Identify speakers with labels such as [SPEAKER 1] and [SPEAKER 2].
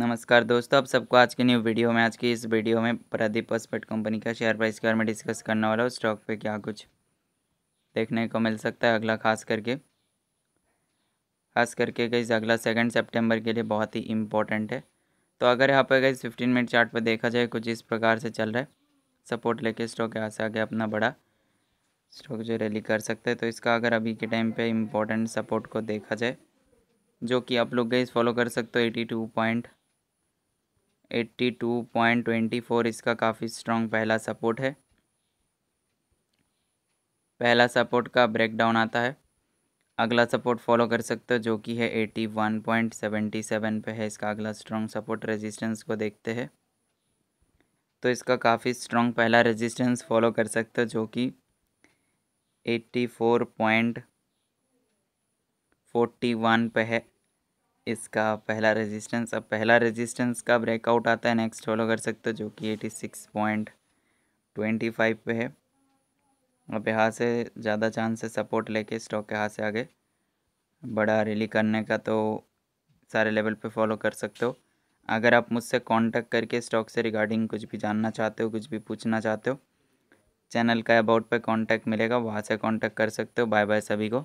[SPEAKER 1] नमस्कार दोस्तों आप सबको आज के न्यू वीडियो में आज की इस वीडियो में प्रदीप पसपेट कंपनी का शेयर प्राइस के बारे में डिस्कस करने वाला हूँ स्टॉक पे क्या कुछ देखने को मिल सकता है अगला खास करके खास करके गई अगला सेकंड सितंबर के लिए बहुत ही इम्पोर्टेंट है तो अगर यहाँ पर गई फिफ्टीन मिनट चार्ट पर देखा जाए कुछ इस प्रकार से चल रहा है सपोर्ट लेके स्टॉक यहाँ से आगे अपना बड़ा स्टॉक जो रैली कर सकते हैं तो इसका अगर अभी के टाइम पर इम्पोर्टेंट सपोर्ट को देखा जाए जो कि आप लोग गई फॉलो कर सकते हो eighty two point eighty two point twenty four इसका काफ़ी स्ट्रॉन्ग पहला सपोर्ट है पहला सपोर्ट का ब्रेकडाउन आता है अगला सपोर्ट फॉलो कर सकते हो जो कि है eighty one point seventy seven पे है इसका अगला स्ट्रॉन्ग सपोर्ट रेजिस्टेंस को देखते हैं तो इसका काफ़ी स्ट्रॉन्ग पहला रेजिस्टेंस फॉलो कर सकते हो जो कि eighty four point forty one पे है इसका पहला रेजिस्टेंस अब पहला रेजिस्टेंस का ब्रेकआउट आता है नेक्स्ट फॉलो कर सकते हो जो कि eighty six point twenty five पे है अब यहाँ से ज़्यादा चांस से सपोर्ट लेके स्टॉक के यहाँ से आगे बड़ा रैली करने का तो सारे लेवल पे फॉलो कर सकते हो अगर आप मुझसे कांटेक्ट करके स्टॉक से रिगार्डिंग कुछ भी जानना चाहते हो कुछ भी पूछना चाहते हो चैनल का अबाउट पर कॉन्टैक्ट मिलेगा वहाँ से कॉन्टैक्ट कर सकते हो बाय बाय सभी को